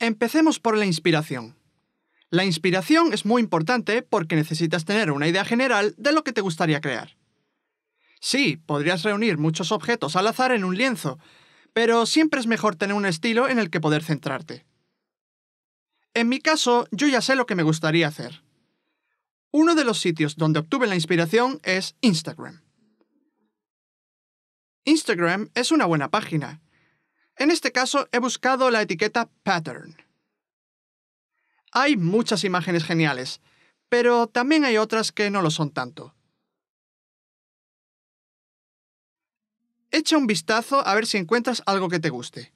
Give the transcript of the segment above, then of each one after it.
Empecemos por la inspiración. La inspiración es muy importante porque necesitas tener una idea general de lo que te gustaría crear. Sí, podrías reunir muchos objetos al azar en un lienzo, pero siempre es mejor tener un estilo en el que poder centrarte. En mi caso, yo ya sé lo que me gustaría hacer. Uno de los sitios donde obtuve la inspiración es Instagram. Instagram es una buena página, en este caso he buscado la etiqueta pattern. Hay muchas imágenes geniales, pero también hay otras que no lo son tanto. Echa un vistazo a ver si encuentras algo que te guste.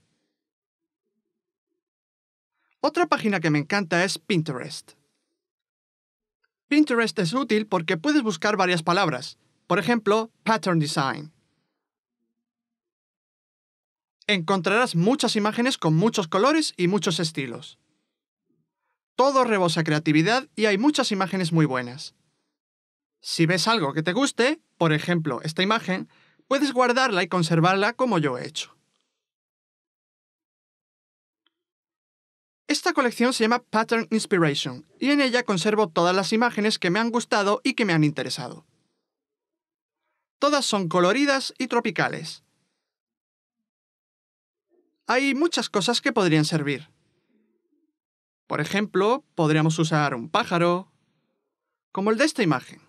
Otra página que me encanta es Pinterest. Pinterest es útil porque puedes buscar varias palabras, por ejemplo, pattern design encontrarás muchas imágenes con muchos colores y muchos estilos. Todo rebosa creatividad y hay muchas imágenes muy buenas. Si ves algo que te guste, por ejemplo esta imagen, puedes guardarla y conservarla como yo he hecho. Esta colección se llama Pattern Inspiration y en ella conservo todas las imágenes que me han gustado y que me han interesado. Todas son coloridas y tropicales, hay muchas cosas que podrían servir. Por ejemplo, podríamos usar un pájaro, como el de esta imagen.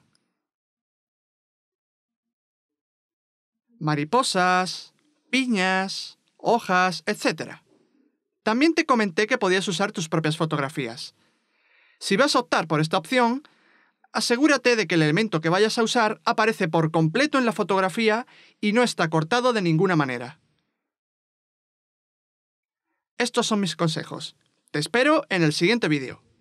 Mariposas, piñas, hojas, etc. También te comenté que podías usar tus propias fotografías. Si vas a optar por esta opción, asegúrate de que el elemento que vayas a usar aparece por completo en la fotografía y no está cortado de ninguna manera estos son mis consejos. Te espero en el siguiente vídeo.